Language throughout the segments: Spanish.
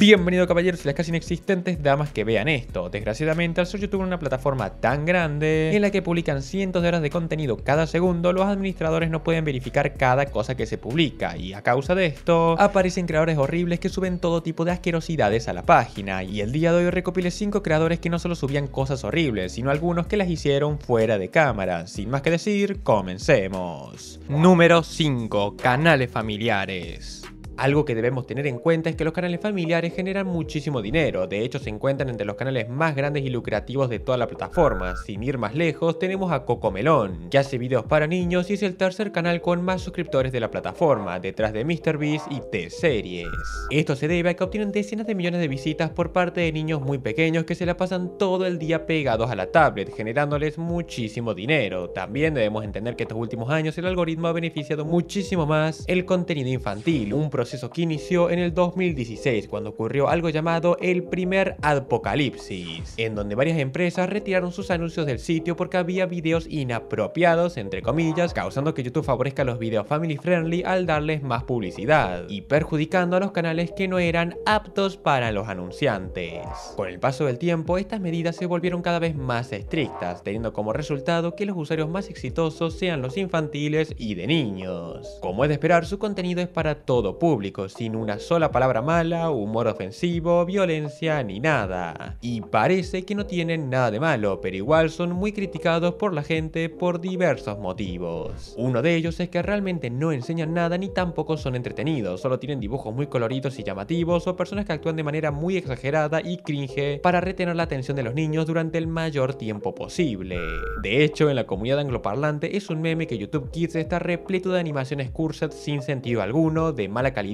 Bienvenido caballeros y las casi inexistentes damas que vean esto. Desgraciadamente, al ser YouTube una plataforma tan grande en la que publican cientos de horas de contenido cada segundo, los administradores no pueden verificar cada cosa que se publica y a causa de esto aparecen creadores horribles que suben todo tipo de asquerosidades a la página y el día de hoy recopilé 5 creadores que no solo subían cosas horribles, sino algunos que las hicieron fuera de cámara. Sin más que decir, comencemos. Número 5. Canales familiares. Algo que debemos tener en cuenta es que los canales familiares generan muchísimo dinero, de hecho se encuentran entre los canales más grandes y lucrativos de toda la plataforma. Sin ir más lejos, tenemos a Cocomelón, que hace videos para niños y es el tercer canal con más suscriptores de la plataforma, detrás de MrBeast y T-Series. Esto se debe a que obtienen decenas de millones de visitas por parte de niños muy pequeños que se la pasan todo el día pegados a la tablet, generándoles muchísimo dinero. También debemos entender que estos últimos años el algoritmo ha beneficiado muchísimo más el contenido infantil, un proceso proceso que inició en el 2016 cuando ocurrió algo llamado el primer apocalipsis, en donde varias empresas retiraron sus anuncios del sitio porque había videos inapropiados, entre comillas, causando que YouTube favorezca los videos family friendly al darles más publicidad y perjudicando a los canales que no eran aptos para los anunciantes. Con el paso del tiempo, estas medidas se volvieron cada vez más estrictas, teniendo como resultado que los usuarios más exitosos sean los infantiles y de niños. Como es de esperar, su contenido es para todo público sin una sola palabra mala, humor ofensivo, violencia ni nada. Y parece que no tienen nada de malo, pero igual son muy criticados por la gente por diversos motivos. Uno de ellos es que realmente no enseñan nada ni tampoco son entretenidos, solo tienen dibujos muy coloridos y llamativos o personas que actúan de manera muy exagerada y cringe para retener la atención de los niños durante el mayor tiempo posible. De hecho, en la comunidad angloparlante es un meme que YouTube Kids está repleto de animaciones cursed sin sentido alguno, de mala calidad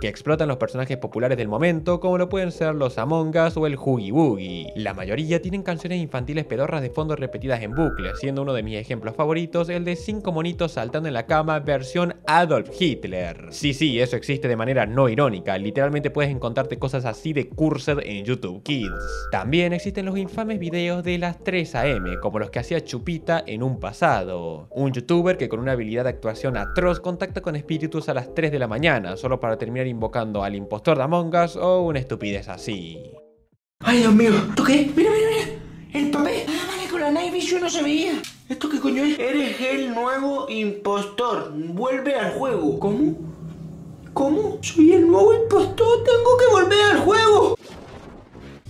que explotan los personajes populares del momento, como lo pueden ser los Among Us o el Hoogie Woogie. La mayoría tienen canciones infantiles pedorras de fondo repetidas en bucle, siendo uno de mis ejemplos favoritos el de 5 monitos saltando en la cama versión Adolf Hitler. Sí, sí, eso existe de manera no irónica, literalmente puedes encontrarte cosas así de cursed en YouTube Kids. También existen los infames videos de las 3 AM, como los que hacía Chupita en un pasado. Un youtuber que con una habilidad de actuación atroz contacta con espíritus a las 3 de la mañana, para terminar invocando al impostor de Among Us o una estupidez así. ¡Ay, Dios mío! ¿Esto qué? ¡Mira, mira, mira! ¡El papel! ¡Ah, vale, con la Night Vision no se veía! ¿Esto qué coño es? Eres el nuevo impostor. Vuelve al juego. ¿Cómo? ¿Cómo? Soy el nuevo impostor. Tengo que volver al juego.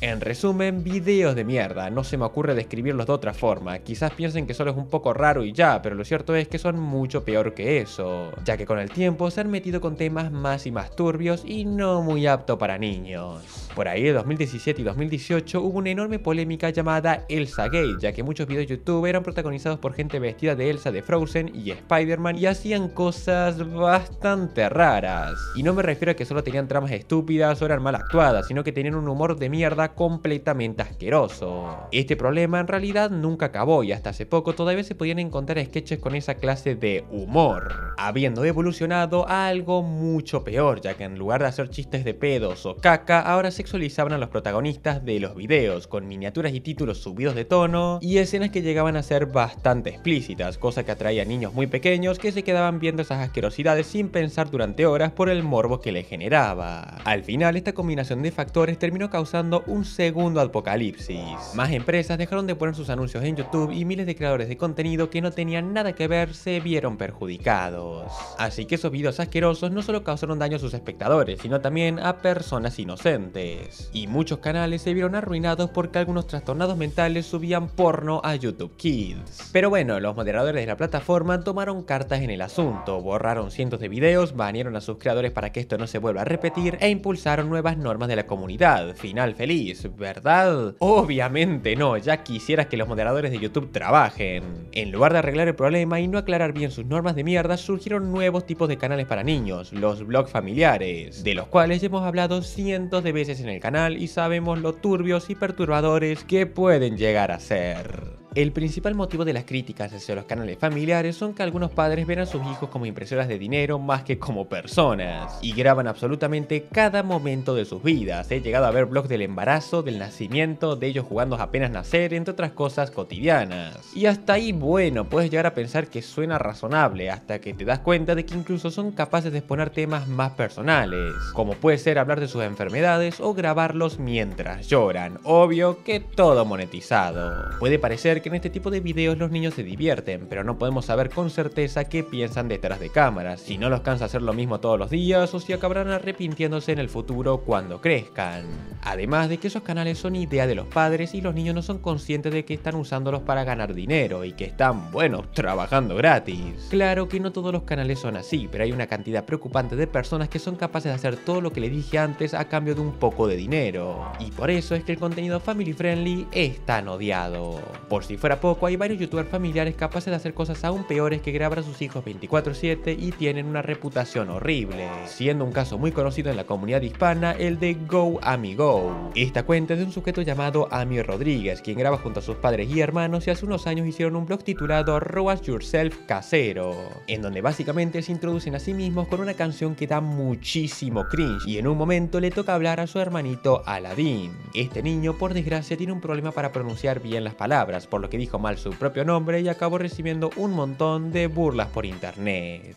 En resumen, videos de mierda, no se me ocurre describirlos de otra forma, quizás piensen que solo es un poco raro y ya, pero lo cierto es que son mucho peor que eso, ya que con el tiempo se han metido con temas más y más turbios y no muy apto para niños. Por ahí de 2017 y 2018 hubo una enorme polémica llamada Elsa Gay, ya que muchos videos de YouTube eran protagonizados por gente vestida de Elsa de Frozen y Spider-Man y hacían cosas bastante raras. Y no me refiero a que solo tenían tramas estúpidas o eran mal actuadas, sino que tenían un humor de mierda completamente asqueroso. Este problema en realidad nunca acabó y hasta hace poco todavía se podían encontrar sketches con esa clase de humor, habiendo evolucionado a algo mucho peor, ya que en lugar de hacer chistes de pedos o caca, ahora sexualizaban a los protagonistas de los videos, con miniaturas y títulos subidos de tono y escenas que llegaban a ser bastante explícitas, cosa que atraía a niños muy pequeños que se quedaban viendo esas asquerosidades sin pensar durante horas por el morbo que le generaba. Al final, esta combinación de factores terminó causando un segundo apocalipsis. Más empresas dejaron de poner sus anuncios en YouTube y miles de creadores de contenido que no tenían nada que ver se vieron perjudicados. Así que esos videos asquerosos no solo causaron daño a sus espectadores, sino también a personas inocentes. Y muchos canales se vieron arruinados porque algunos trastornados mentales subían porno a YouTube Kids. Pero bueno, los moderadores de la plataforma tomaron cartas en el asunto, borraron cientos de videos, banearon a sus creadores para que esto no se vuelva a repetir e impulsaron nuevas normas de la comunidad. Final feliz ¿verdad? Obviamente no, ya quisieras que los moderadores de YouTube trabajen. En lugar de arreglar el problema y no aclarar bien sus normas de mierda, surgieron nuevos tipos de canales para niños, los blogs familiares, de los cuales hemos hablado cientos de veces en el canal y sabemos lo turbios y perturbadores que pueden llegar a ser. El principal motivo de las críticas hacia los canales familiares son que algunos padres ven a sus hijos como impresoras de dinero más que como personas, y graban absolutamente cada momento de sus vidas. He llegado a ver blogs del embarazo, del nacimiento, de ellos jugando apenas nacer, entre otras cosas cotidianas. Y hasta ahí bueno, puedes llegar a pensar que suena razonable, hasta que te das cuenta de que incluso son capaces de exponer temas más personales, como puede ser hablar de sus enfermedades o grabarlos mientras lloran, obvio que todo monetizado. Puede parecer que en este tipo de videos los niños se divierten, pero no podemos saber con certeza qué piensan detrás de cámaras, si no los cansa hacer lo mismo todos los días o si acabarán arrepintiéndose en el futuro cuando crezcan. Además de que esos canales son idea de los padres y los niños no son conscientes de que están usándolos para ganar dinero y que están, bueno, trabajando gratis. Claro que no todos los canales son así, pero hay una cantidad preocupante de personas que son capaces de hacer todo lo que le dije antes a cambio de un poco de dinero. Y por eso es que el contenido family friendly es tan odiado. Por si fuera poco, hay varios youtubers familiares capaces de hacer cosas aún peores que grabar a sus hijos 24/7 y tienen una reputación horrible, siendo un caso muy conocido en la comunidad hispana el de Go Amigo. Esta cuenta es de un sujeto llamado Ami Rodríguez, quien graba junto a sus padres y hermanos y hace unos años hicieron un blog titulado Roast Yourself Casero, en donde básicamente se introducen a sí mismos con una canción que da muchísimo cringe y en un momento le toca hablar a su hermanito Aladdin. Este niño, por desgracia, tiene un problema para pronunciar bien las palabras, por lo que dijo mal su propio nombre y acabó recibiendo un montón de burlas por internet.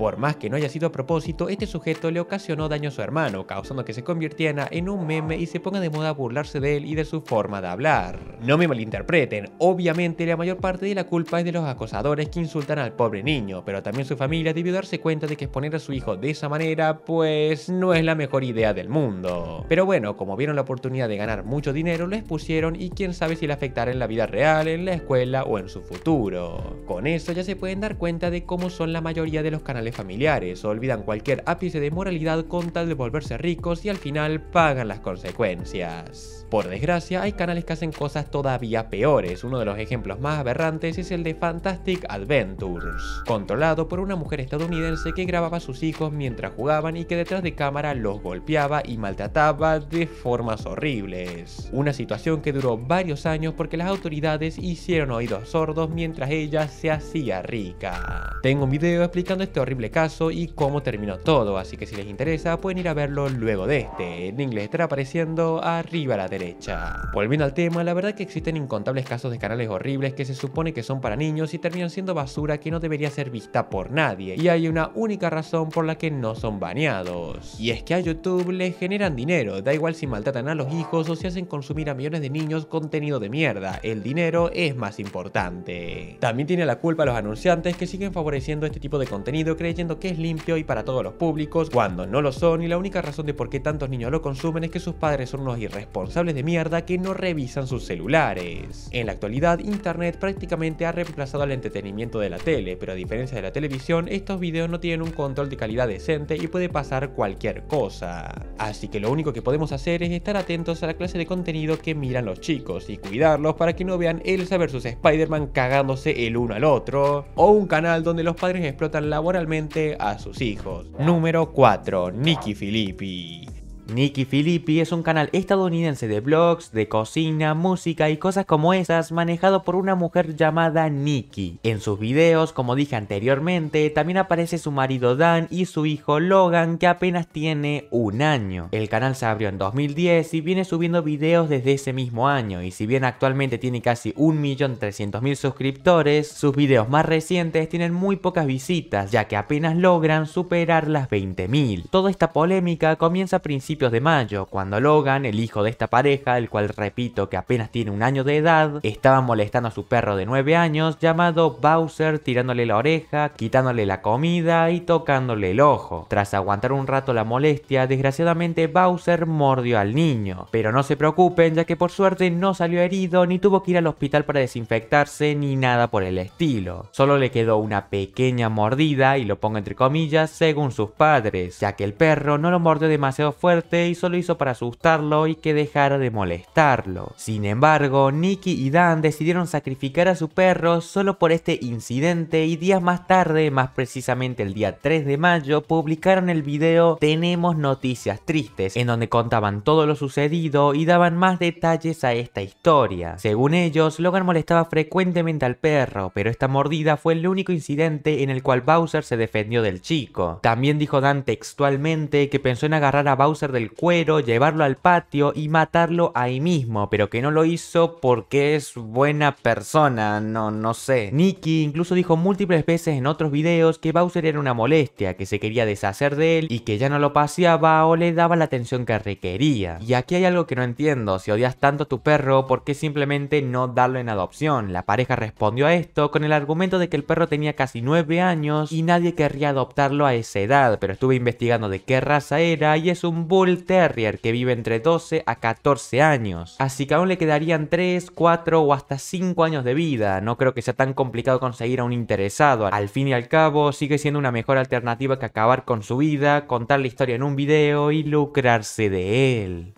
Por más que no haya sido a propósito, este sujeto le ocasionó daño a su hermano, causando que se convirtiera en un meme y se ponga de moda burlarse de él y de su forma de hablar. No me malinterpreten, obviamente la mayor parte de la culpa es de los acosadores que insultan al pobre niño, pero también su familia debió darse cuenta de que exponer a su hijo de esa manera, pues no es la mejor idea del mundo. Pero bueno, como vieron la oportunidad de ganar mucho dinero, lo expusieron y quién sabe si le afectará en la vida real, en la escuela o en su futuro. Con eso ya se pueden dar cuenta de cómo son la mayoría de los canales familiares, olvidan cualquier ápice de moralidad con tal de volverse ricos y al final pagan las consecuencias. Por desgracia, hay canales que hacen cosas todavía peores. Uno de los ejemplos más aberrantes es el de Fantastic Adventures, controlado por una mujer estadounidense que grababa a sus hijos mientras jugaban y que detrás de cámara los golpeaba y maltrataba de formas horribles. Una situación que duró varios años porque las autoridades hicieron oídos sordos mientras ella se hacía rica. Tengo un video explicando este horrible caso y cómo terminó todo, así que si les interesa pueden ir a verlo luego de este, en inglés estará apareciendo arriba a la derecha. Volviendo al tema, la verdad que existen incontables casos de canales horribles que se supone que son para niños y terminan siendo basura que no debería ser vista por nadie, y hay una única razón por la que no son baneados. Y es que a YouTube les generan dinero, da igual si maltratan a los hijos o si hacen consumir a millones de niños contenido de mierda, el dinero es más importante. También tiene la culpa los anunciantes que siguen favoreciendo este tipo de contenido Leyendo que es limpio y para todos los públicos, cuando no lo son y la única razón de por qué tantos niños lo consumen es que sus padres son unos irresponsables de mierda que no revisan sus celulares. En la actualidad, Internet prácticamente ha reemplazado al entretenimiento de la tele, pero a diferencia de la televisión, estos videos no tienen un control de calidad decente y puede pasar cualquier cosa. Así que lo único que podemos hacer es estar atentos a la clase de contenido que miran los chicos y cuidarlos para que no vean Elsa vs Spider-Man cagándose el uno al otro, o un canal donde los padres explotan laboralmente a sus hijos. Número 4. Nicky Filippi. Nikki Filippi es un canal estadounidense de blogs, de cocina, música y cosas como esas manejado por una mujer llamada Nikki. En sus videos, como dije anteriormente, también aparece su marido Dan y su hijo Logan que apenas tiene un año. El canal se abrió en 2010 y viene subiendo videos desde ese mismo año y si bien actualmente tiene casi 1.300.000 suscriptores, sus videos más recientes tienen muy pocas visitas ya que apenas logran superar las 20.000. Toda esta polémica comienza a principios de mayo, cuando Logan, el hijo de esta pareja, el cual repito que apenas tiene un año de edad, estaba molestando a su perro de 9 años llamado Bowser tirándole la oreja, quitándole la comida y tocándole el ojo. Tras aguantar un rato la molestia, desgraciadamente Bowser mordió al niño, pero no se preocupen ya que por suerte no salió herido ni tuvo que ir al hospital para desinfectarse ni nada por el estilo. Solo le quedó una pequeña mordida y lo pongo entre comillas según sus padres, ya que el perro no lo mordió demasiado fuerte y solo hizo para asustarlo y que dejara de molestarlo. Sin embargo, Nicky y Dan decidieron sacrificar a su perro solo por este incidente y días más tarde, más precisamente el día 3 de mayo, publicaron el video Tenemos noticias tristes, en donde contaban todo lo sucedido y daban más detalles a esta historia. Según ellos, Logan molestaba frecuentemente al perro, pero esta mordida fue el único incidente en el cual Bowser se defendió del chico. También dijo Dan textualmente que pensó en agarrar a Bowser de cuero, llevarlo al patio y matarlo ahí mismo, pero que no lo hizo porque es buena persona, no, no sé. nikki incluso dijo múltiples veces en otros videos que Bowser era una molestia, que se quería deshacer de él y que ya no lo paseaba o le daba la atención que requería. Y aquí hay algo que no entiendo, si odias tanto a tu perro, ¿por qué simplemente no darlo en adopción? La pareja respondió a esto con el argumento de que el perro tenía casi 9 años y nadie querría adoptarlo a esa edad, pero estuve investigando de qué raza era y es un Terrier que vive entre 12 a 14 años. Así que aún le quedarían 3, 4 o hasta 5 años de vida. No creo que sea tan complicado conseguir a un interesado. Al fin y al cabo, sigue siendo una mejor alternativa que acabar con su vida, contar la historia en un video y lucrarse de él.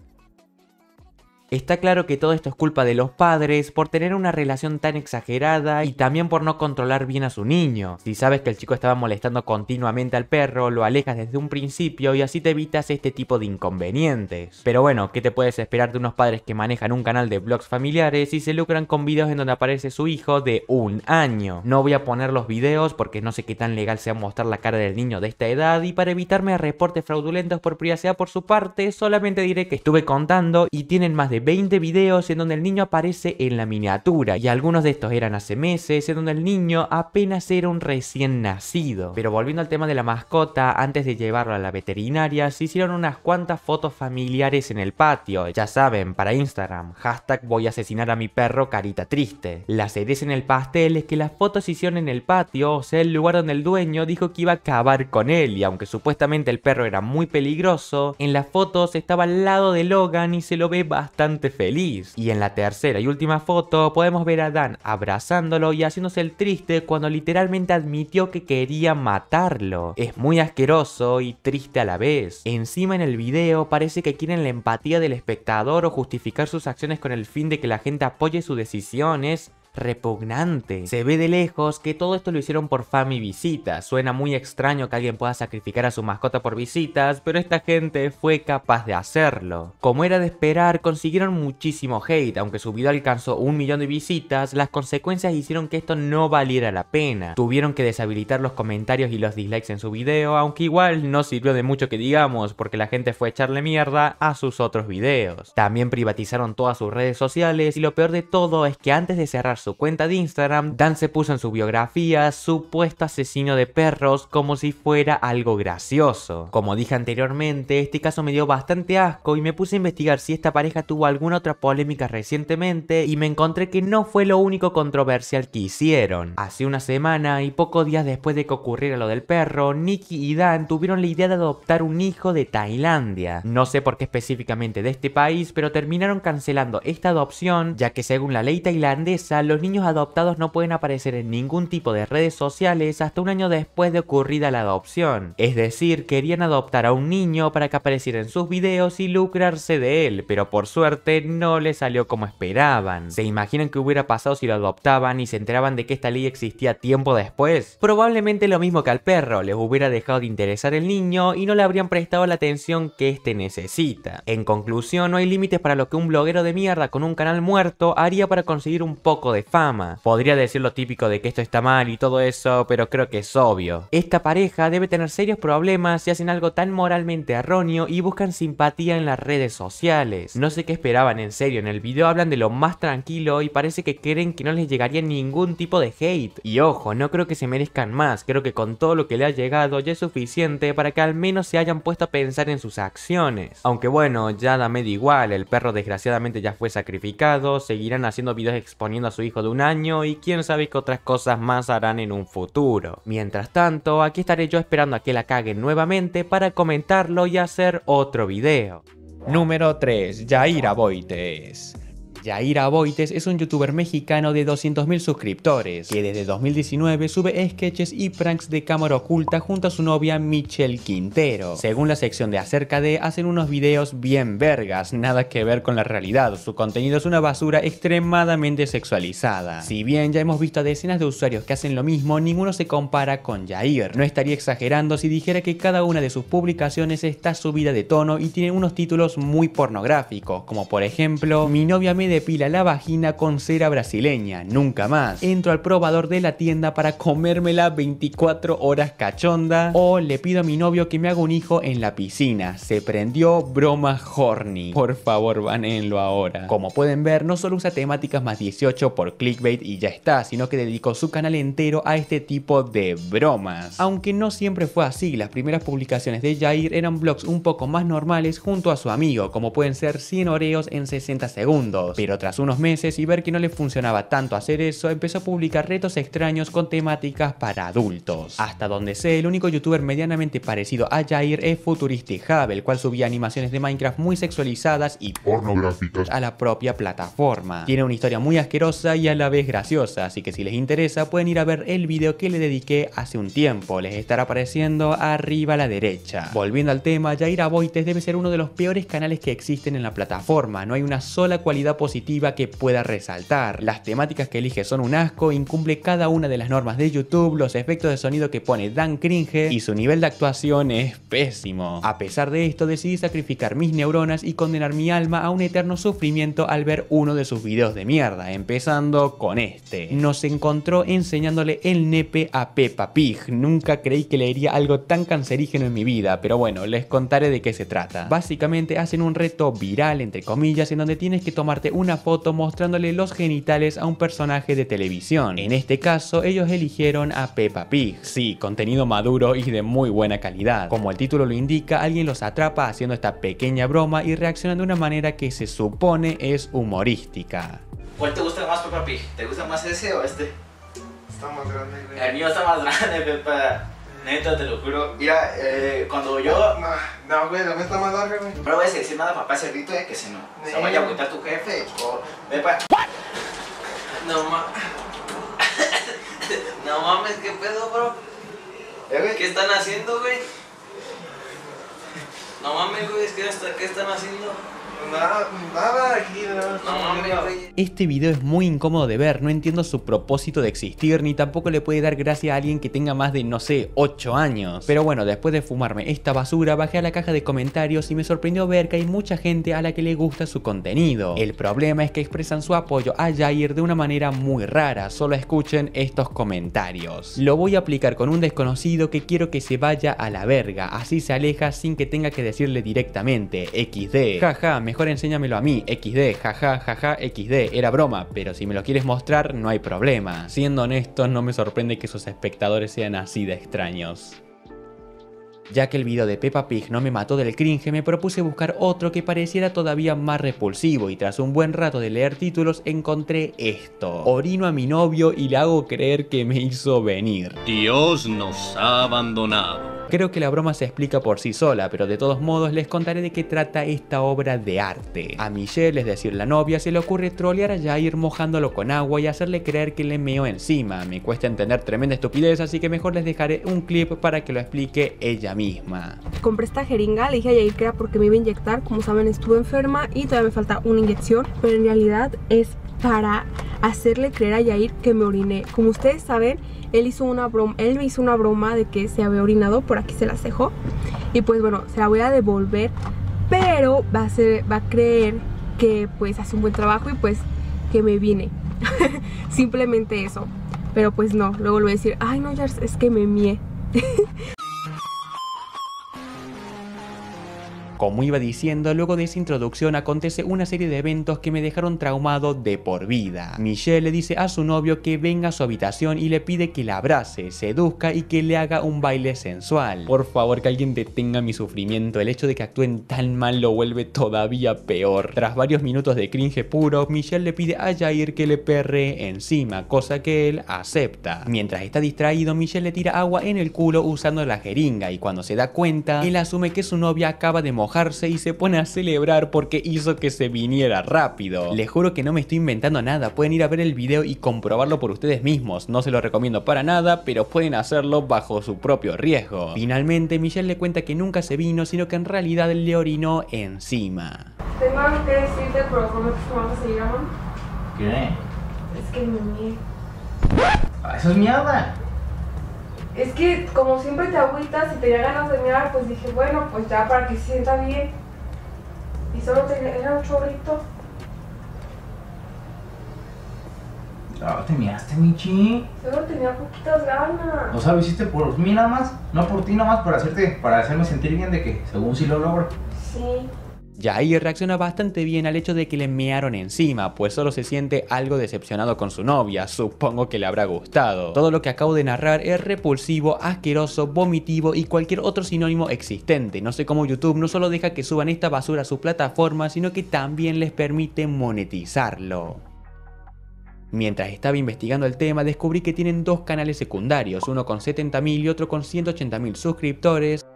Está claro que todo esto es culpa de los padres por tener una relación tan exagerada y también por no controlar bien a su niño. Si sabes que el chico estaba molestando continuamente al perro, lo alejas desde un principio y así te evitas este tipo de inconvenientes. Pero bueno, ¿qué te puedes esperar de unos padres que manejan un canal de vlogs familiares y se lucran con videos en donde aparece su hijo de un año? No voy a poner los videos porque no sé qué tan legal sea mostrar la cara del niño de esta edad y para evitarme reportes fraudulentos por privacidad por su parte, solamente diré que estuve contando y tienen más de 20 videos en donde el niño aparece en la miniatura y algunos de estos eran hace meses en donde el niño apenas era un recién nacido. Pero volviendo al tema de la mascota, antes de llevarlo a la veterinaria se hicieron unas cuantas fotos familiares en el patio, ya saben, para Instagram, hashtag voy a asesinar a mi perro carita triste. La cereza en el pastel es que las fotos se hicieron en el patio, o sea, el lugar donde el dueño dijo que iba a acabar con él y aunque supuestamente el perro era muy peligroso, en las fotos estaba al lado de Logan y se lo ve bastante feliz. Y en la tercera y última foto podemos ver a Dan abrazándolo y haciéndose el triste cuando literalmente admitió que quería matarlo. Es muy asqueroso y triste a la vez. Encima en el video parece que quieren la empatía del espectador o justificar sus acciones con el fin de que la gente apoye sus decisiones repugnante. Se ve de lejos que todo esto lo hicieron por fama y visitas. Suena muy extraño que alguien pueda sacrificar a su mascota por visitas, pero esta gente fue capaz de hacerlo. Como era de esperar, consiguieron muchísimo hate, aunque su video alcanzó un millón de visitas, las consecuencias hicieron que esto no valiera la pena. Tuvieron que deshabilitar los comentarios y los dislikes en su video, aunque igual no sirvió de mucho que digamos, porque la gente fue a echarle mierda a sus otros videos. También privatizaron todas sus redes sociales y lo peor de todo es que antes de cerrar su cuenta de Instagram, Dan se puso en su biografía supuesto asesino de perros como si fuera algo gracioso. Como dije anteriormente, este caso me dio bastante asco y me puse a investigar si esta pareja tuvo alguna otra polémica recientemente y me encontré que no fue lo único controversial que hicieron. Hace una semana y pocos días después de que ocurriera lo del perro, Nicky y Dan tuvieron la idea de adoptar un hijo de Tailandia. No sé por qué específicamente de este país, pero terminaron cancelando esta adopción ya que según la ley tailandesa los niños adoptados no pueden aparecer en ningún tipo de redes sociales hasta un año después de ocurrida la adopción. Es decir, querían adoptar a un niño para que apareciera en sus videos y lucrarse de él, pero por suerte no le salió como esperaban. ¿Se imaginan qué hubiera pasado si lo adoptaban y se enteraban de que esta ley existía tiempo después? Probablemente lo mismo que al perro, les hubiera dejado de interesar el niño y no le habrían prestado la atención que éste necesita. En conclusión, no hay límites para lo que un bloguero de mierda con un canal muerto haría para conseguir un poco de fama. Podría decir lo típico de que esto está mal y todo eso, pero creo que es obvio. Esta pareja debe tener serios problemas si hacen algo tan moralmente erróneo y buscan simpatía en las redes sociales. No sé qué esperaban en serio, en el video hablan de lo más tranquilo y parece que creen que no les llegaría ningún tipo de hate. Y ojo, no creo que se merezcan más, creo que con todo lo que le ha llegado ya es suficiente para que al menos se hayan puesto a pensar en sus acciones. Aunque bueno, ya da medio igual, el perro desgraciadamente ya fue sacrificado, seguirán haciendo videos exponiendo a su hijo de un año y quién sabe qué otras cosas más harán en un futuro. Mientras tanto, aquí estaré yo esperando a que la caguen nuevamente para comentarlo y hacer otro video. Número 3. Yaira Boites. Yaira Aboites es un youtuber mexicano de 200.000 suscriptores, que desde 2019 sube sketches y pranks de cámara oculta junto a su novia Michelle Quintero. Según la sección de acerca de, hacen unos videos bien vergas, nada que ver con la realidad, su contenido es una basura extremadamente sexualizada. Si bien ya hemos visto a decenas de usuarios que hacen lo mismo, ninguno se compara con Yair. No estaría exagerando si dijera que cada una de sus publicaciones está subida de tono y tiene unos títulos muy pornográficos, como por ejemplo, mi novia me pila la vagina con cera brasileña, nunca más. Entro al probador de la tienda para comérmela 24 horas cachonda o le pido a mi novio que me haga un hijo en la piscina. Se prendió broma horny. Por favor, banenlo ahora. Como pueden ver, no solo usa temáticas más 18 por clickbait y ya está, sino que dedicó su canal entero a este tipo de bromas. Aunque no siempre fue así, las primeras publicaciones de Jair eran blogs un poco más normales junto a su amigo, como pueden ser 100 oreos en 60 segundos. Pero tras unos meses y ver que no le funcionaba tanto hacer eso, empezó a publicar retos extraños con temáticas para adultos. Hasta donde sé, el único youtuber medianamente parecido a Jair es Futuriste Hub, el cual subía animaciones de Minecraft muy sexualizadas y pornográficas a la propia plataforma. Tiene una historia muy asquerosa y a la vez graciosa, así que si les interesa pueden ir a ver el video que le dediqué hace un tiempo, les estará apareciendo arriba a la derecha. Volviendo al tema, Jair Aboites debe ser uno de los peores canales que existen en la plataforma, no hay una sola cualidad posible que pueda resaltar. Las temáticas que elige son un asco, incumple cada una de las normas de YouTube, los efectos de sonido que pone dan cringe y su nivel de actuación es pésimo. A pesar de esto decidí sacrificar mis neuronas y condenar mi alma a un eterno sufrimiento al ver uno de sus videos de mierda, empezando con este. Nos encontró enseñándole el nepe a Peppa Pig. Nunca creí que leería algo tan cancerígeno en mi vida, pero bueno, les contaré de qué se trata. Básicamente hacen un reto viral, entre comillas, en donde tienes que tomarte un una foto mostrándole los genitales a un personaje de televisión. En este caso, ellos eligieron a Peppa Pig. Sí, contenido maduro y de muy buena calidad. Como el título lo indica, alguien los atrapa haciendo esta pequeña broma y reaccionando de una manera que se supone es humorística. ¿Cuál te gusta más, Peppa Pig? ¿Te gusta más ese o este? Está más grande, El mío está más grande, Peppa. Neta, te lo juro. Mira, eh, cuando yo. No, güey, no me más larga, güey. Pero voy a decir nada papá Cerrito, eh, que si no. Se no vaya a a tu jefe. No mames. no mames, qué pedo, bro. Eh, ¿Qué están haciendo, güey? No mames, güey, es que hasta ¿qué están haciendo? este video es muy incómodo de ver, no entiendo su propósito de existir, ni tampoco le puede dar gracia a alguien que tenga más de, no sé, 8 años. Pero bueno, después de fumarme esta basura, bajé a la caja de comentarios y me sorprendió ver que hay mucha gente a la que le gusta su contenido. El problema es que expresan su apoyo a Jair de una manera muy rara, solo escuchen estos comentarios. Lo voy a aplicar con un desconocido que quiero que se vaya a la verga, así se aleja sin que tenga que decirle directamente, XD. Jaja, me mejor enséñamelo a mí, XD, jaja, jaja, XD, era broma, pero si me lo quieres mostrar no hay problema. Siendo honesto, no me sorprende que sus espectadores sean así de extraños. Ya que el video de Peppa Pig no me mató del cringe, me propuse buscar otro que pareciera todavía más repulsivo y tras un buen rato de leer títulos encontré esto. Orino a mi novio y le hago creer que me hizo venir. Dios nos ha abandonado. Creo que la broma se explica por sí sola, pero de todos modos les contaré de qué trata esta obra de arte. A Michelle, es decir, la novia, se le ocurre trolear a Yair mojándolo con agua y hacerle creer que le meó encima. Me cuesta entender tremenda estupidez, así que mejor les dejaré un clip para que lo explique ella misma. Compré esta jeringa, le dije a Yair que era porque me iba a inyectar, como saben estuve enferma y todavía me falta una inyección, pero en realidad es para hacerle creer a Yair que me oriné. Como ustedes saben, él una broma, él me hizo una broma de que se había orinado, por aquí se la cejó. Y pues bueno, se la voy a devolver, pero va a, creer que pues hace un buen trabajo y pues que me viene. Simplemente eso. Pero pues no, luego le voy a decir, ay no, es que me mié. Como iba diciendo, luego de esa introducción acontece una serie de eventos que me dejaron traumado de por vida. Michelle le dice a su novio que venga a su habitación y le pide que la abrace, seduzca y que le haga un baile sensual. Por favor que alguien detenga mi sufrimiento, el hecho de que actúen tan mal lo vuelve todavía peor. Tras varios minutos de cringe puro, Michelle le pide a Jair que le perre encima, cosa que él acepta. Mientras está distraído, Michelle le tira agua en el culo usando la jeringa y cuando se da cuenta, él asume que su novia acaba de mojar y se pone a celebrar porque hizo que se viniera rápido. Les juro que no me estoy inventando nada, pueden ir a ver el video y comprobarlo por ustedes mismos, no se lo recomiendo para nada, pero pueden hacerlo bajo su propio riesgo. Finalmente Michelle le cuenta que nunca se vino, sino que en realidad le orinó encima. Tengo algo que decirte, pero se llama? ¿Qué? Es que me ah, Eso es mierda es que como siempre te agüitas y tenía ganas de mirar, pues dije, bueno, pues ya para que se sienta bien. Y solo tenía, era un chorrito. No, ah, te miraste, Michi. Solo tenía poquitas ganas. O sea, lo hiciste por mí nada más, no por ti nada más, por hacerte, para hacerme sentir bien de que según si lo logro. Sí. Jair reacciona bastante bien al hecho de que le mearon encima, pues solo se siente algo decepcionado con su novia, supongo que le habrá gustado. Todo lo que acabo de narrar es repulsivo, asqueroso, vomitivo y cualquier otro sinónimo existente. No sé cómo YouTube no solo deja que suban esta basura a su plataforma, sino que también les permite monetizarlo. Mientras estaba investigando el tema, descubrí que tienen dos canales secundarios, uno con 70.000 y otro con 180.000 suscriptores,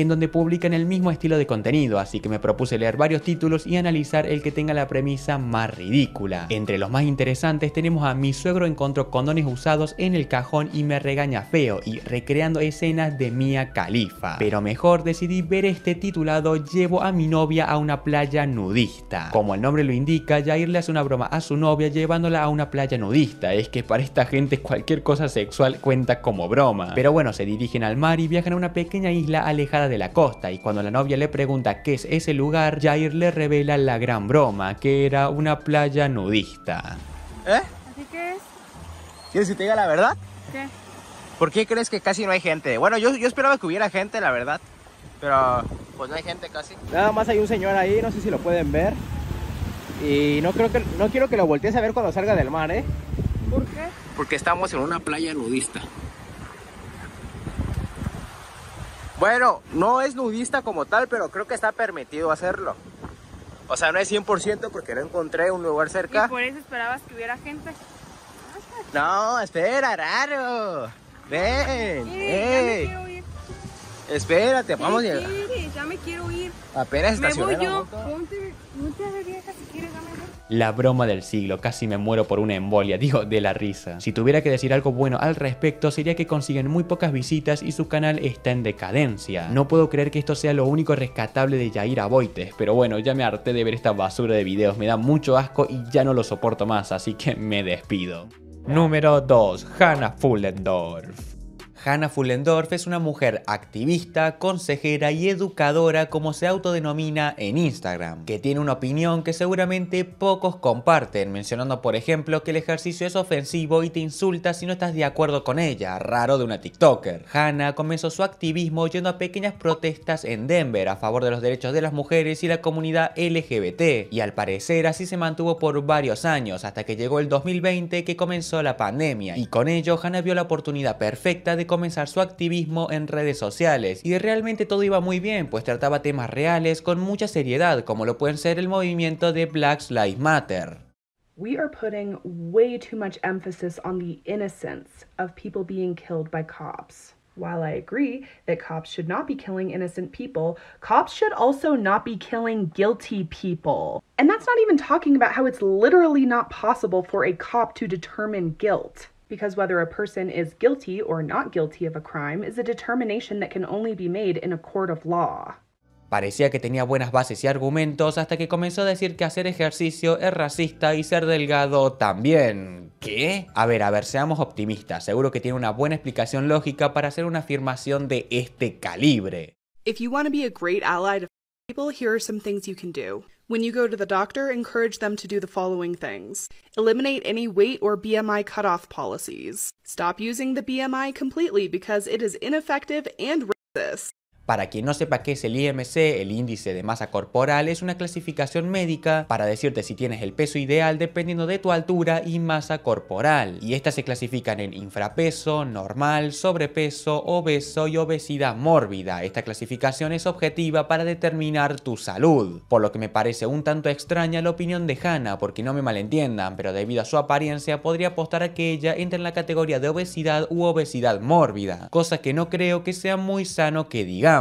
en donde publican el mismo estilo de contenido, así que me propuse leer varios títulos y analizar el que tenga la premisa más ridícula. Entre los más interesantes tenemos a Mi suegro encontró condones usados en el cajón y me regaña feo y recreando escenas de Mia califa. Pero mejor decidí ver este titulado Llevo a mi novia a una playa nudista. Como el nombre lo indica, Jair le hace una broma a su novia llevándola a una playa nudista. Es que para esta gente cualquier cosa sexual cuenta como broma. Pero bueno, se dirigen al mar y viajan a una pequeña isla alejada de la costa y cuando la novia le pregunta qué es ese lugar, Jair le revela la gran broma, que era una playa nudista. ¿Eh? ¿Así qué es? ¿Quieres que te diga la verdad? ¿Qué? ¿Por qué crees que casi no hay gente? Bueno, yo, esperaba que hubiera gente, la verdad, pero pues no hay gente casi. Nada más hay un señor ahí, no sé si lo pueden ver. Y no creo que no quiero que lo voltees a ver cuando salga del mar, ¿eh? ¿Por qué? Porque estamos en una playa nudista. Bueno, no es nudista como tal, pero creo que está permitido hacerlo. O sea, no es 100% porque no encontré un lugar cerca. ¿Y por eso esperabas que hubiera gente? No, espera, raro. Ven, eh, ya me ir. Espérate, vamos a llegar. Ya me quiero ir. Apenas estacioné me voy yo. Ponte, ponte a vieja si quieres la broma del siglo, casi me muero por una embolia, digo, de la risa. Si tuviera que decir algo bueno al respecto, sería que consiguen muy pocas visitas y su canal está en decadencia. No puedo creer que esto sea lo único rescatable de Yair Aboites, pero bueno, ya me harté de ver esta basura de videos, me da mucho asco y ya no lo soporto más, así que me despido. Número 2. Hannah Fullendorf. Hannah Fullendorf es una mujer activista, consejera y educadora como se autodenomina en Instagram, que tiene una opinión que seguramente pocos comparten, mencionando por ejemplo que el ejercicio es ofensivo y te insulta si no estás de acuerdo con ella, raro de una TikToker. Hannah comenzó su activismo yendo a pequeñas protestas en Denver a favor de los derechos de las mujeres y la comunidad LGBT, y al parecer así se mantuvo por varios años hasta que llegó el 2020 que comenzó la pandemia, y con ello Hannah vio la oportunidad perfecta de comenzar su activismo en redes sociales. Y realmente todo iba muy bien, pues trataba temas reales con mucha seriedad, como lo pueden ser el movimiento de Black Lives Matter. We are putting way too much emphasis on the innocence of people being killed by cops. While I agree that cops should not be killing innocent people, cops should also not be killing guilty people. And that's not even talking about how it's literally not possible for a cop to determine guilt because whether a person is guilty or not guilty of a crime is a determination that can only be made in a court of law. Parecía que tenía buenas bases y argumentos hasta que comenzó a decir que hacer ejercicio es racista y ser delgado también. ¿Qué? A ver, a ver, seamos optimistas. Seguro que tiene una buena explicación lógica para hacer una afirmación de este calibre. If you want to be a great ally to people, here are some things you can do. When you go to the doctor, encourage them to do the following things eliminate any weight or BMI cutoff policies, stop using the BMI completely because it is ineffective and racist. Para quien no sepa qué es el IMC, el índice de masa corporal es una clasificación médica para decirte si tienes el peso ideal dependiendo de tu altura y masa corporal. Y estas se clasifican en infrapeso, normal, sobrepeso, obeso y obesidad mórbida. Esta clasificación es objetiva para determinar tu salud. Por lo que me parece un tanto extraña la opinión de Hannah, porque no me malentiendan, pero debido a su apariencia podría apostar a que ella entre en la categoría de obesidad u obesidad mórbida, cosa que no creo que sea muy sano que digan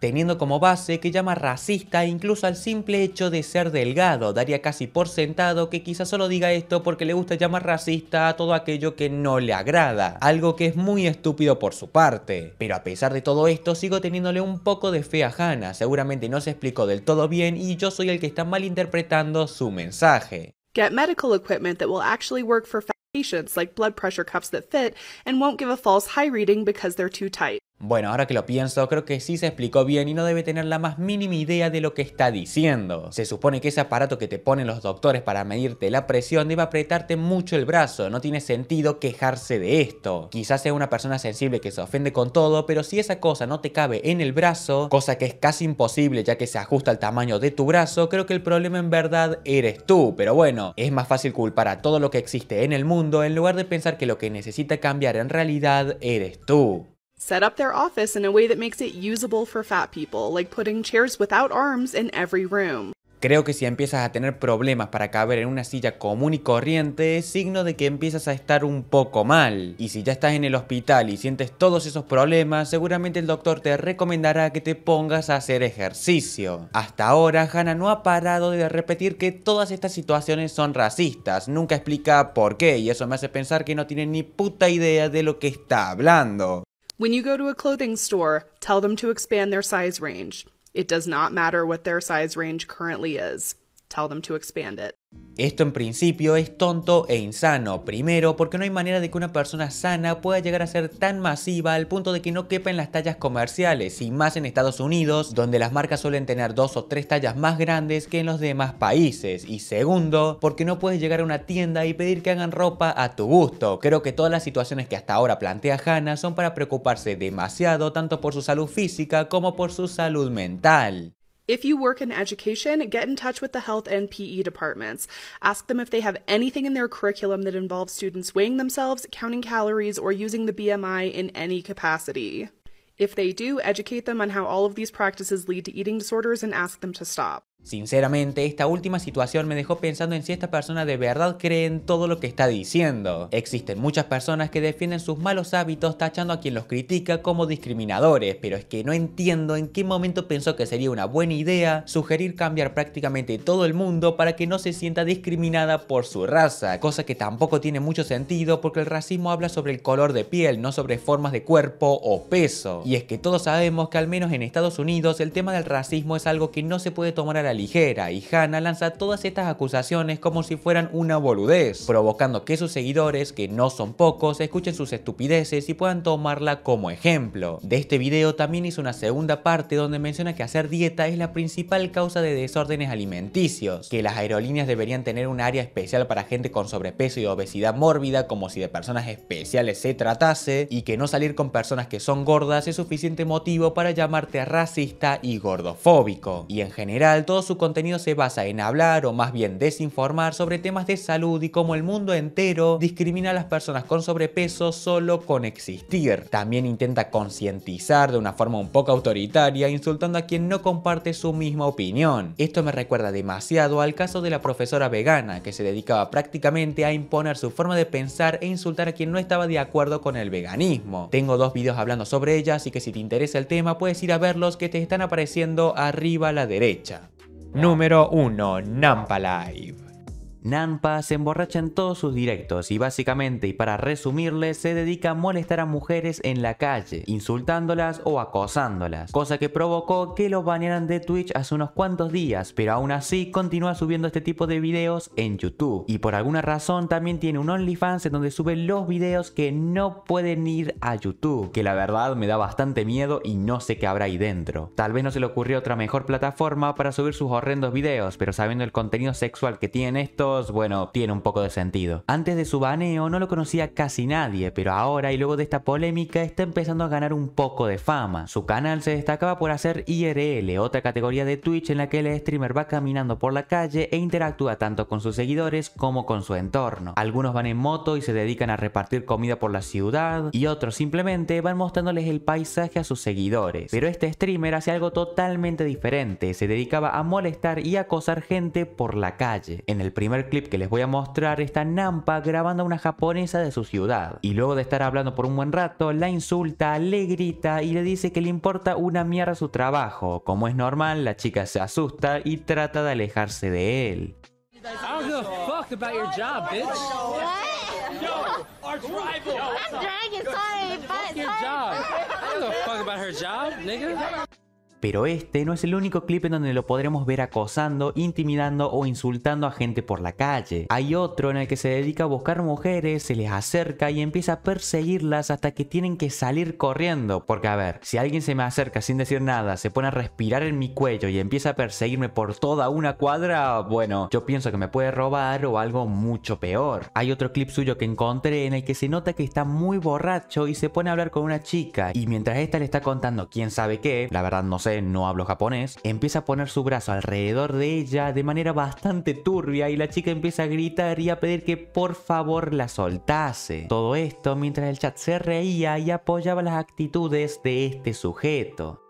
teniendo como base que llama racista incluso al simple hecho de ser delgado. Daría casi por sentado que quizás solo diga esto porque le gusta llamar racista a todo aquello que no le agrada, algo que es muy estúpido por su parte. Pero a pesar de todo esto, sigo teniéndole un poco de fe a Hannah, seguramente no se explicó del todo bien y yo soy el que está malinterpretando su mensaje. Get medical equipment that will actually work for patients like blood pressure cuffs that fit and won't give a false high reading because they're too tight. Bueno, ahora que lo pienso, creo que sí se explicó bien y no debe tener la más mínima idea de lo que está diciendo. Se supone que ese aparato que te ponen los doctores para medirte la presión debe apretarte mucho el brazo, no tiene sentido quejarse de esto. Quizás sea una persona sensible que se ofende con todo, pero si esa cosa no te cabe en el brazo, cosa que es casi imposible ya que se ajusta al tamaño de tu brazo, creo que el problema en verdad eres tú. Pero bueno, es más fácil culpar a todo lo que existe en el mundo en lugar de pensar que lo que necesita cambiar en realidad eres tú. Creo que si empiezas a tener problemas para caber en una silla común y corriente es signo de que empiezas a estar un poco mal. Y si ya estás en el hospital y sientes todos esos problemas, seguramente el doctor te recomendará que te pongas a hacer ejercicio. Hasta ahora, Hannah no ha parado de repetir que todas estas situaciones son racistas, nunca explica por qué y eso me hace pensar que no tiene ni puta idea de lo que está hablando. When you go to a clothing store, tell them to expand their size range. It does not matter what their size range currently is. Esto en principio es tonto e insano, primero porque no hay manera de que una persona sana pueda llegar a ser tan masiva al punto de que no quepa en las tallas comerciales, y más en Estados Unidos, donde las marcas suelen tener dos o tres tallas más grandes que en los demás países, y segundo porque no puedes llegar a una tienda y pedir que hagan ropa a tu gusto. Creo que todas las situaciones que hasta ahora plantea Hannah son para preocuparse demasiado tanto por su salud física como por su salud mental. If you work in education, get in touch with the health and PE departments. Ask them if they have anything in their curriculum that involves students weighing themselves, counting calories, or using the BMI in any capacity. If they do, educate them on how all of these practices lead to eating disorders and ask them to stop. Sinceramente, esta última situación me dejó pensando en si esta persona de verdad cree en todo lo que está diciendo. Existen muchas personas que defienden sus malos hábitos tachando a quien los critica como discriminadores, pero es que no entiendo en qué momento pensó que sería una buena idea sugerir cambiar prácticamente todo el mundo para que no se sienta discriminada por su raza, cosa que tampoco tiene mucho sentido porque el racismo habla sobre el color de piel, no sobre formas de cuerpo o peso. Y es que todos sabemos que al menos en Estados Unidos el tema del racismo es algo que no se puede tomar a la ligera y Hannah lanza todas estas acusaciones como si fueran una boludez, provocando que sus seguidores, que no son pocos, escuchen sus estupideces y puedan tomarla como ejemplo. De este video también hizo una segunda parte donde menciona que hacer dieta es la principal causa de desórdenes alimenticios, que las aerolíneas deberían tener un área especial para gente con sobrepeso y obesidad mórbida como si de personas especiales se tratase y que no salir con personas que son gordas es suficiente motivo para llamarte racista y gordofóbico. Y en general todo su contenido se basa en hablar o más bien desinformar sobre temas de salud y cómo el mundo entero discrimina a las personas con sobrepeso solo con existir. También intenta concientizar de una forma un poco autoritaria insultando a quien no comparte su misma opinión. Esto me recuerda demasiado al caso de la profesora vegana que se dedicaba prácticamente a imponer su forma de pensar e insultar a quien no estaba de acuerdo con el veganismo. Tengo dos videos hablando sobre ella así que si te interesa el tema puedes ir a verlos que te están apareciendo arriba a la derecha número 1, Nampa Live. Nampa se emborracha en todos sus directos y básicamente y para resumirle se dedica a molestar a mujeres en la calle, insultándolas o acosándolas, cosa que provocó que lo banearan de Twitch hace unos cuantos días, pero aún así continúa subiendo este tipo de videos en YouTube. Y por alguna razón también tiene un OnlyFans en donde sube los videos que no pueden ir a YouTube, que la verdad me da bastante miedo y no sé qué habrá ahí dentro. Tal vez no se le ocurrió otra mejor plataforma para subir sus horrendos videos, pero sabiendo el contenido sexual que tiene esto bueno, tiene un poco de sentido. Antes de su baneo no lo conocía casi nadie, pero ahora y luego de esta polémica está empezando a ganar un poco de fama. Su canal se destacaba por hacer IRL, otra categoría de Twitch en la que el streamer va caminando por la calle e interactúa tanto con sus seguidores como con su entorno. Algunos van en moto y se dedican a repartir comida por la ciudad y otros simplemente van mostrándoles el paisaje a sus seguidores. Pero este streamer hace algo totalmente diferente, se dedicaba a molestar y acosar gente por la calle. En el primer clip que les voy a mostrar está Nampa grabando a una japonesa de su ciudad. Y luego de estar hablando por un buen rato, la insulta, le grita y le dice que le importa una mierda su trabajo. Como es normal, la chica se asusta y trata de alejarse de él. Pero este no es el único clip en donde lo podremos ver acosando, intimidando o insultando a gente por la calle. Hay otro en el que se dedica a buscar mujeres, se les acerca y empieza a perseguirlas hasta que tienen que salir corriendo. Porque a ver, si alguien se me acerca sin decir nada, se pone a respirar en mi cuello y empieza a perseguirme por toda una cuadra, bueno, yo pienso que me puede robar o algo mucho peor. Hay otro clip suyo que encontré en el que se nota que está muy borracho y se pone a hablar con una chica y mientras esta le está contando quién sabe qué, la verdad no sé no hablo japonés, empieza a poner su brazo alrededor de ella de manera bastante turbia y la chica empieza a gritar y a pedir que por favor la soltase. Todo esto mientras el chat se reía y apoyaba las actitudes de este sujeto.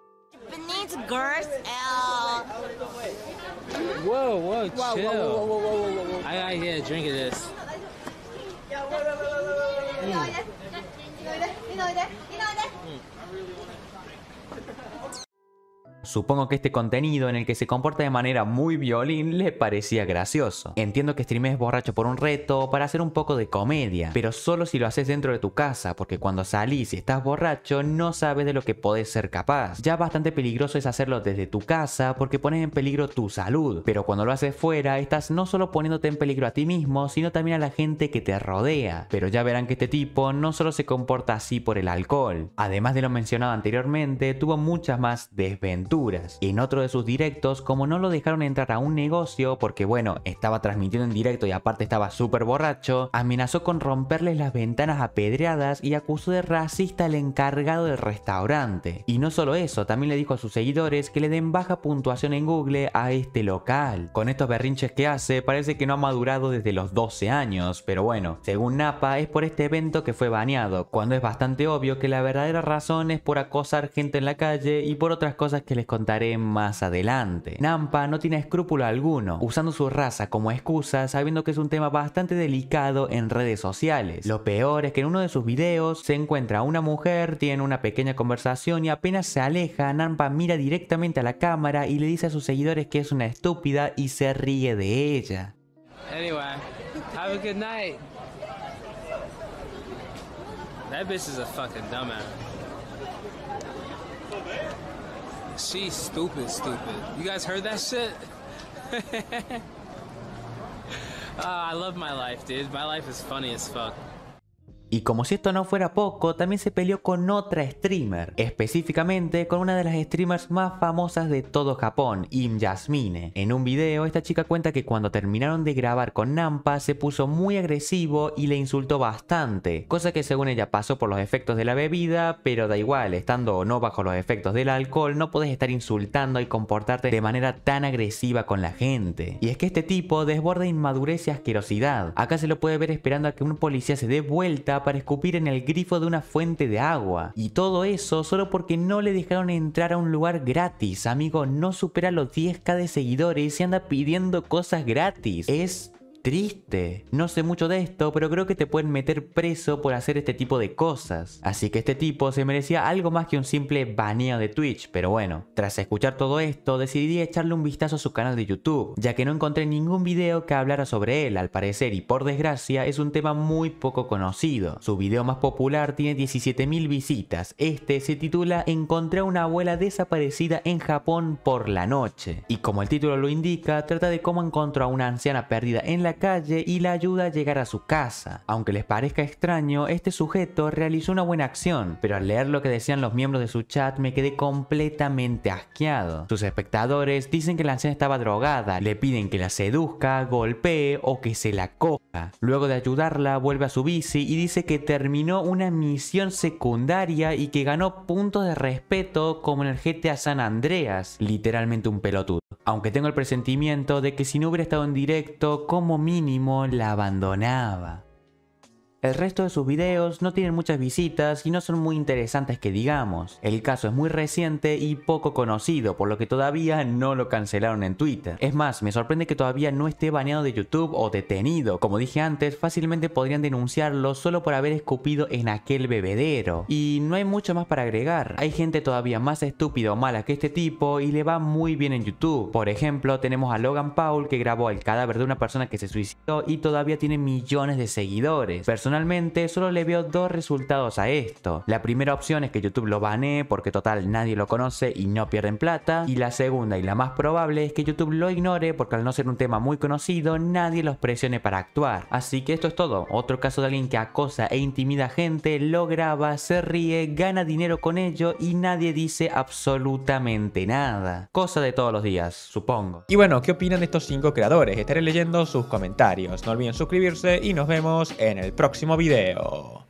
Supongo que este contenido en el que se comporta de manera muy violín le parecía gracioso. Entiendo que streames borracho por un reto para hacer un poco de comedia, pero solo si lo haces dentro de tu casa, porque cuando salís y estás borracho no sabes de lo que podés ser capaz. Ya bastante peligroso es hacerlo desde tu casa porque pones en peligro tu salud, pero cuando lo haces fuera estás no solo poniéndote en peligro a ti mismo, sino también a la gente que te rodea. Pero ya verán que este tipo no solo se comporta así por el alcohol, además de lo mencionado anteriormente, tuvo muchas más desventuras en otro de sus directos, como no lo dejaron entrar a un negocio porque bueno, estaba transmitiendo en directo y aparte estaba súper borracho, amenazó con romperles las ventanas apedreadas y acusó de racista al encargado del restaurante. Y no solo eso, también le dijo a sus seguidores que le den baja puntuación en Google a este local. Con estos berrinches que hace, parece que no ha madurado desde los 12 años, pero bueno, según Napa es por este evento que fue baneado, cuando es bastante obvio que la verdadera razón es por acosar gente en la calle y por otras cosas que les contaré más adelante. Nampa no tiene escrúpulo alguno, usando su raza como excusa, sabiendo que es un tema bastante delicado en redes sociales. Lo peor es que en uno de sus videos se encuentra una mujer, tiene una pequeña conversación y apenas se aleja, Nampa mira directamente a la cámara y le dice a sus seguidores que es una estúpida y se ríe de ella. She's stupid, stupid. You guys heard that shit? uh, I love my life, dude. My life is funny as fuck. Y como si esto no fuera poco, también se peleó con otra streamer, específicamente con una de las streamers más famosas de todo Japón, Im Yasmine. En un video, esta chica cuenta que cuando terminaron de grabar con Nampa, se puso muy agresivo y le insultó bastante, cosa que según ella pasó por los efectos de la bebida, pero da igual, estando o no bajo los efectos del alcohol, no puedes estar insultando y comportarte de manera tan agresiva con la gente. Y es que este tipo desborda inmadurez y asquerosidad. Acá se lo puede ver esperando a que un policía se dé vuelta para escupir en el grifo de una fuente de agua. Y todo eso solo porque no le dejaron entrar a un lugar gratis. Amigo, no supera los 10k de seguidores y anda pidiendo cosas gratis. Es triste. No sé mucho de esto, pero creo que te pueden meter preso por hacer este tipo de cosas. Así que este tipo se merecía algo más que un simple baneo de Twitch, pero bueno. Tras escuchar todo esto, decidí echarle un vistazo a su canal de YouTube, ya que no encontré ningún video que hablara sobre él, al parecer, y por desgracia es un tema muy poco conocido. Su video más popular tiene 17.000 visitas. Este se titula Encontré a una abuela desaparecida en Japón por la noche. Y como el título lo indica, trata de cómo encontró a una anciana perdida en la calle y la ayuda a llegar a su casa. Aunque les parezca extraño, este sujeto realizó una buena acción, pero al leer lo que decían los miembros de su chat me quedé completamente asqueado. Sus espectadores dicen que la anciana estaba drogada, le piden que la seduzca, golpee o que se la coja. Luego de ayudarla vuelve a su bici y dice que terminó una misión secundaria y que ganó puntos de respeto como en el GTA San Andreas, literalmente un pelotudo. Aunque tengo el presentimiento de que si no hubiera estado en directo, como mínimo la abandonaba. El resto de sus videos no tienen muchas visitas y no son muy interesantes que digamos. El caso es muy reciente y poco conocido, por lo que todavía no lo cancelaron en Twitter. Es más, me sorprende que todavía no esté baneado de YouTube o detenido. Como dije antes, fácilmente podrían denunciarlo solo por haber escupido en aquel bebedero. Y no hay mucho más para agregar. Hay gente todavía más estúpida o mala que este tipo y le va muy bien en YouTube. Por ejemplo, tenemos a Logan Paul que grabó el cadáver de una persona que se suicidó y todavía tiene millones de seguidores. Personalmente solo le veo dos resultados a esto. La primera opción es que YouTube lo banee porque total nadie lo conoce y no pierden plata. Y la segunda y la más probable es que YouTube lo ignore porque al no ser un tema muy conocido nadie los presione para actuar. Así que esto es todo. Otro caso de alguien que acosa e intimida a gente, lo graba, se ríe, gana dinero con ello y nadie dice absolutamente nada. Cosa de todos los días, supongo. Y bueno, ¿qué opinan de estos cinco creadores? Estaré leyendo sus comentarios. No olviden suscribirse y nos vemos en el próximo próximo video.